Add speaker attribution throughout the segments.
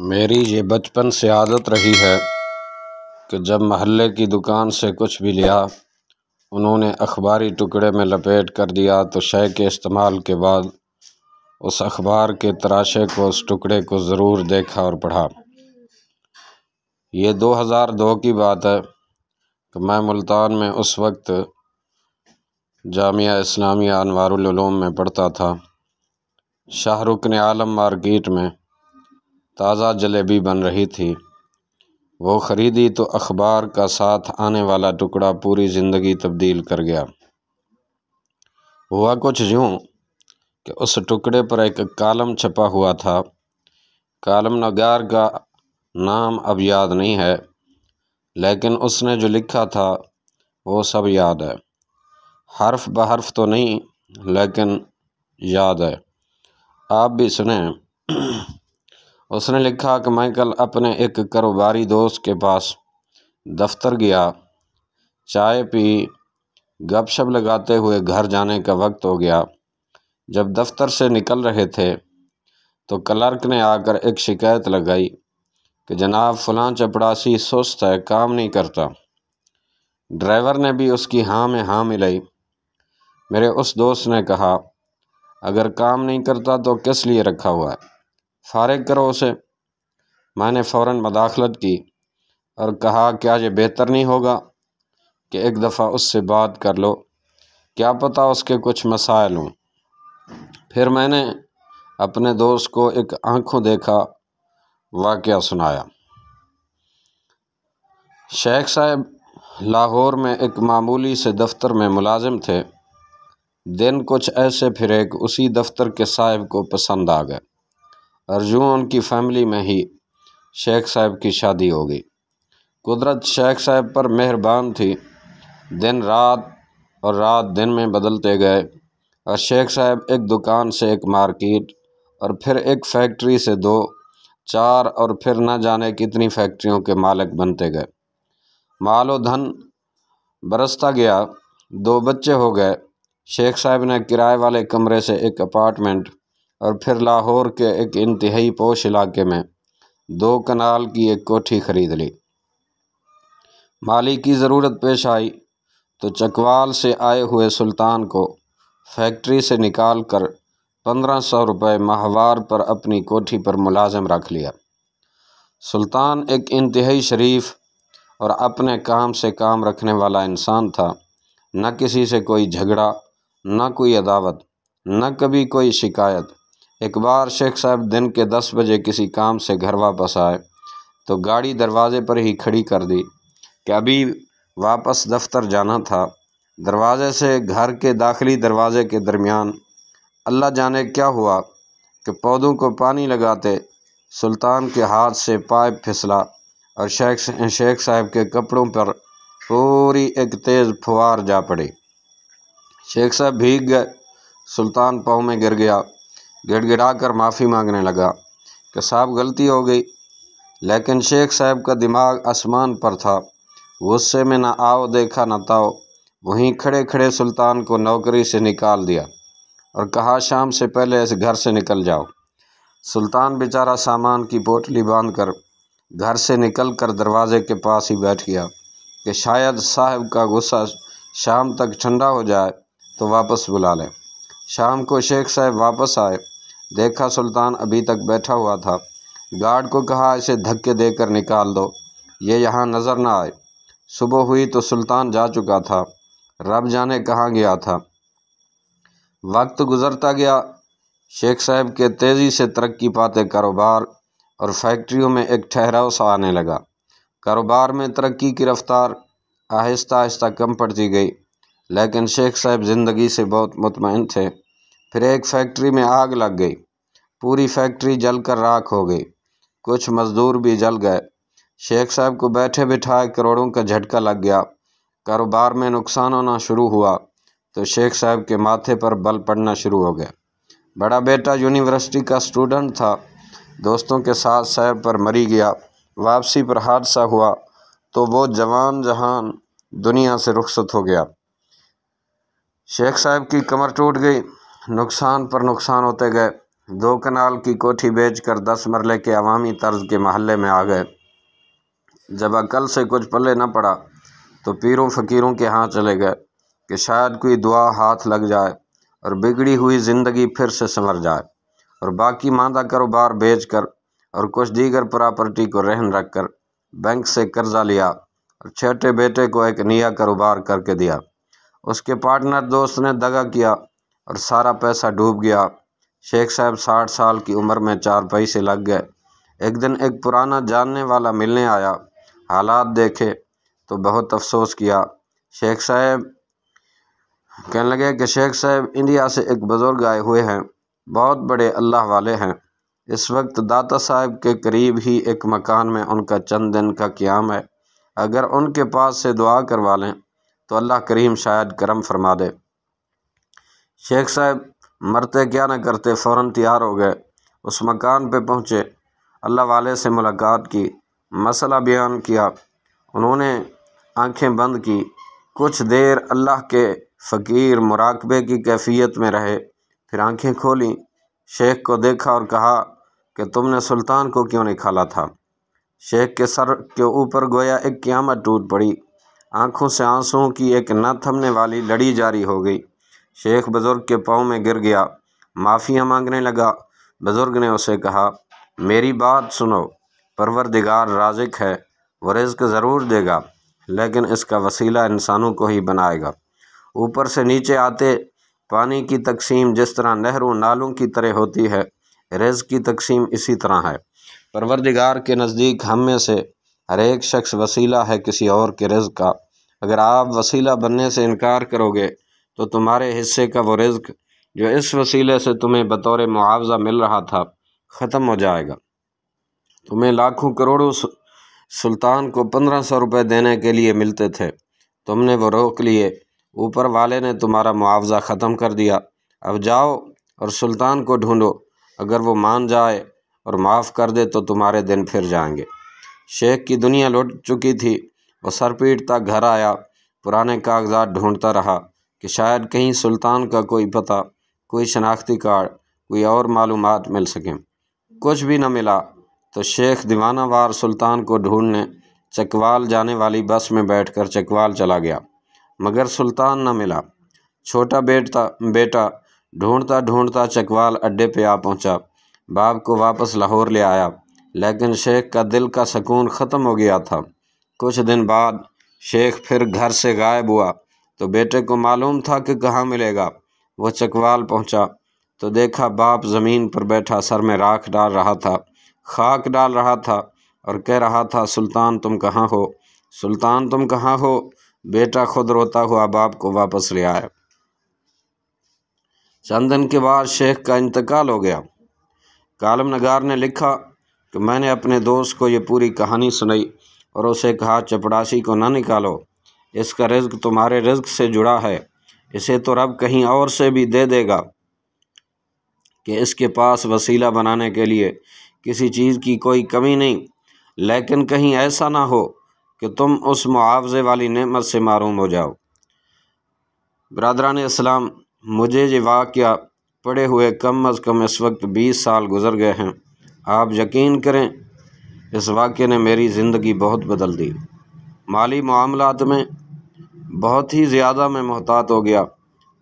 Speaker 1: मेरी ये बचपन से आदत रही है कि जब महल्ले की दुकान से कुछ भी लिया उन्होंने अखबारी टुकड़े में लपेट कर दिया तो शय के इस्तेमाल के बाद उस अखबार के तराशे को उस टुकड़े को ज़रूर देखा और पढ़ा ये 2002 की बात है कि मैं मुल्तान में उस वक्त जामिया इस्लामिया अनवारुल में पढ़ता था शाहरुख ने आलम मार्केट में ताज़ा जलेबी बन रही थी वो ख़रीदी तो अखबार का साथ आने वाला टुकड़ा पूरी ज़िंदगी तब्दील कर गया हुआ कुछ यूँ कि उस टुकड़े पर एक कालम छपा हुआ था कालम नगार का नाम अब याद नहीं है लेकिन उसने जो लिखा था वो सब याद है हर्फ बहर्फ तो नहीं लेकिन याद है आप भी सुने उसने लिखा कि मैं कल अपने एक कारोबारी दोस्त के पास दफ्तर गया चाय पी गपशप लगाते हुए घर जाने का वक्त हो गया जब दफ्तर से निकल रहे थे तो क्लर्क ने आकर एक शिकायत लगाई कि जनाब फलां चपड़ासी सुस्त है काम नहीं करता ड्राइवर ने भी उसकी हाँ में हाँ मिलाई मेरे उस दोस्त ने कहा अगर काम नहीं करता तो किस लिए रखा हुआ है फारग करो उसे मैंने फ़ौर मदाखलत की और कहा क्या ये बेहतर नहीं होगा कि एक दफ़ा उससे बात कर लो क्या पता उसके कुछ मसाइल हों फिर मैंने अपने दोस्त को एक आंखों देखा वाक़ सुनाया शेख साहब लाहौर में एक मामूली से दफ्तर में मुलाजिम थे दिन कुछ ऐसे फिर एक उसी दफ्तर के साहब को पसंद आ गए अर्जुन उनकी फैमिली में ही शेख साहब की शादी हो गई कुदरत शेख साहब पर मेहरबान थी दिन रात और रात दिन में बदलते गए और शेख साहब एक दुकान से एक मार्केट और फिर एक फैक्ट्री से दो चार और फिर न जाने कितनी फैक्ट्रियों के मालिक बनते गए मालो धन बरसता गया दो बच्चे हो गए शेख साहब ने किराए वाले कमरे से एक अपार्टमेंट और फिर लाहौर के एक इंतहाई पोश इलाके में दो कनाल की एक कोठी खरीद ली माली की ज़रूरत पेश आई तो चकवाल से आए हुए सुल्तान को फैक्ट्री से निकाल कर पंद्रह सौ रुपये माहवार पर अपनी कोठी पर मुलाजम रख लिया सुल्तान एक इंतहाई शरीफ और अपने काम से काम रखने वाला इंसान था न किसी से कोई झगड़ा न कोई अदावत न कभी कोई शिकायत एक बार शेख साहब दिन के दस बजे किसी काम से घर वापस आए तो गाड़ी दरवाज़े पर ही खड़ी कर दी कि अभी वापस दफ्तर जाना था दरवाज़े से घर के दाखिली दरवाज़े के दरमियान अल्लाह जाने क्या हुआ कि पौधों को पानी लगाते सुल्तान के हाथ से पाइप फिसला और शेख शेख साहब के कपड़ों पर पूरी एक तेज़ फुहार जा पड़ी शेख साहब भीग गए सुल्तान पाँव में गिर गया गिड़गिड़ा कर माफ़ी मांगने लगा कि साहब गलती हो गई लेकिन शेख साहब का दिमाग आसमान पर था गुस्से में ना आओ देखा ना ताओ वहीं खड़े खड़े सुल्तान को नौकरी से निकाल दिया और कहा शाम से पहले इस घर से निकल जाओ सुल्तान बेचारा सामान की पोटली बांध कर घर से निकल कर दरवाज़े के पास ही बैठ गया कि शायद साहब का गुस्सा शाम तक ठंडा हो जाए तो वापस बुला लें शाम को शेख साहब वापस आए देखा सुल्तान अभी तक बैठा हुआ था गार्ड को कहा इसे धक्के देकर निकाल दो ये यहाँ नज़र ना आए सुबह हुई तो सुल्तान जा चुका था रब जाने कहाँ गया था वक्त गुजरता गया शेख साहब के तेज़ी से तरक्की पाते कारोबार और फैक्ट्रियों में एक ठहराव सा आने लगा कारोबार में तरक्की की रफ्तार आहिस्ता आहिस्ता कम पड़ती गई लेकिन शेख साहब ज़िंदगी से बहुत मुतमिन थे फिर एक फैक्ट्री में आग लग गई पूरी फैक्ट्री जल कर राख हो गई कुछ मज़दूर भी जल गए शेख साहब को बैठे बिठाए करोड़ों का झटका लग गया कारोबार में नुकसान होना शुरू हुआ तो शेख साहब के माथे पर बल पड़ना शुरू हो गया बड़ा बेटा यूनिवर्सिटी का स्टूडेंट था दोस्तों के साथ सैर पर मरी गया वापसी पर हादसा हुआ तो वो जवान जहान दुनिया से रुखसत हो गया शेख साहब की कमर टूट गई नुकसान पर नुकसान होते गए दो कनाल की कोठी बेचकर दस मरले के अवामी तर्ज के महल्ले में आ गए जब अकल से कुछ पल्ले न पड़ा तो पीरों फ़कीरों के यहाँ चले गए कि शायद कोई दुआ हाथ लग जाए और बिगड़ी हुई ज़िंदगी फिर से संवर जाए और बाकी मादा कारोबार बेच कर और कुछ दीगर प्रॉपर्टी को रहन रख कर बैंक से कर्जा लिया और छठे बेटे को एक नया कारोबार करके दिया उसके पार्टनर दोस्त ने दगा किया और सारा पैसा डूब गया शेख साहब साठ साल की उम्र में चार से लग गए एक दिन एक पुराना जानने वाला मिलने आया हालात देखे तो बहुत अफसोस किया शेख साहब कहने लगे कि शेख साहब इंडिया से एक बुज़ुर्ग आए हुए हैं बहुत बड़े अल्लाह वाले हैं इस वक्त दाता साहब के करीब ही एक मकान में उनका चंद दिन का क्याम है अगर उनके पास से दुआ करवा लें तो अल्लाह करीम शायद करम फरमा दे शेख साहब मरते क्या न करते फ़ौर तैयार हो गए उस मकान पर पहुँचे अल्लाह वाले से मुलाकात की मसला बयान किया उन्होंने आंखें बंद की कुछ देर अल्लाह के फ़कीर मुराकबे की कैफियत में रहे फिर आंखें खोली शेख को देखा और कहा कि तुमने सुल्तान को क्यों नहीं खाला था शेख के सर के ऊपर गोया एक क्यामत टूट पड़ी आंखों से आंसुओं की एक न थमने वाली लड़ी जारी हो गई शेख बुज़ुर्ग के पाँव में गिर गया माफ़ियाँ मांगने लगा बुज़ुर्ग ने उसे कहा मेरी बात सुनो परवरदिगार राजिक है वो रिज़्क ज़रूर देगा लेकिन इसका वसीला इंसानों को ही बनाएगा ऊपर से नीचे आते पानी की तकसीम जिस तरह नहरों नालों की तरह होती है रिज़ की तकसीम इसी तरह है परवरदिगार के नज़दीक हम में से हर एक शख्स वसीला है किसी और के रज का अगर आप वसीला बनने से इनकार करोगे तो तुम्हारे हिस्से का वो रिज्क जो इस वसीले से तुम्हें बतौर मुआवजा मिल रहा था ख़त्म हो जाएगा तुम्हें लाखों करोड़ों सुल्तान को पंद्रह सौ रुपये देने के लिए मिलते थे तुमने वो रोक लिए ऊपर वाले ने तुम्हारा मुआवजा ख़त्म कर दिया अब जाओ और सुल्तान को ढूंढो अगर वो मान जाए और माफ़ कर दे तो तुम्हारे दिन फिर जाएंगे शेख की दुनिया लौट चुकी थी वो सर पीटता घर आया पुराने कागजात ढूंढता रहा कि शायद कहीं सुल्तान का कोई पता कोई शनाख्ती कार्ड कोई और मालूम मिल सकें कुछ भी न मिला तो शेख दीवाना वार सुल्तान को ढूंढने चकवाल जाने वाली बस में बैठकर चकवाल चला गया मगर सुल्तान न मिला छोटा बेटा बेटा ढूंढता ढूंढता चकवाल अड्डे पे आ पहुंचा बाप को वापस लाहौर ले आया लेकिन शेख का दिल का सकून ख़त्म हो गया था कुछ दिन बाद शेख फिर घर से गायब हुआ तो बेटे को मालूम था कि कहाँ मिलेगा वह चकवाल पहुँचा तो देखा बाप ज़मीन पर बैठा सर में राख डाल रहा था खाक डाल रहा था और कह रहा था सुल्तान तुम कहाँ हो सुल्तान तुम कहाँ हो बेटा खुद रोता हुआ बाप को वापस ले आया चंदन के बाद शेख का इंतकाल हो गया कालम नगार ने लिखा कि मैंने अपने दोस्त को ये पूरी कहानी सुनाई और उसे कहा चपड़ासी को ना निकालो इसका रिज्क तुम्हारे रिज्क से जुड़ा है इसे तो रब कहीं और से भी दे देगा कि इसके पास वसीला बनाने के लिए किसी चीज़ की कोई कमी नहीं लेकिन कहीं ऐसा ना हो कि तुम उस मुआवजे वाली नेमत से मरूम हो जाओ बरदरान इस्लाम मुझे ये वाक़ पड़े हुए कम अज़ कम इस वक्त बीस साल गुज़र गए हैं आप यकीन करें इस वाक़े ने मेरी ज़िंदगी बहुत बदल दी माली मामलों में बहुत ही ज़्यादा मैं मोहतात हो गया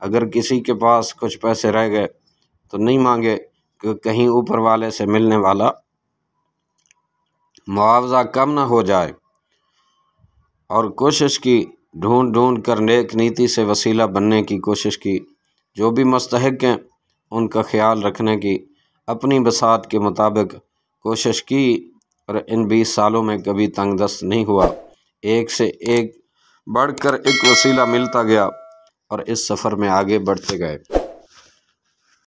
Speaker 1: अगर किसी के पास कुछ पैसे रह गए तो नहीं मांगे कि कहीं ऊपर वाले से मिलने वाला मुआवजा कम ना हो जाए और कोशिश की ढूंढ ढूंढ कर नेक नीति से वसीला बनने की कोशिश की जो भी मस्तहक हैं उनका ख्याल रखने की अपनी बसात के मुताबिक कोशिश की और इन बीस सालों में कभी तंगदस्त नहीं हुआ एक से एक बढ़कर एक वसीला मिलता गया और इस सफ़र में आगे बढ़ते गए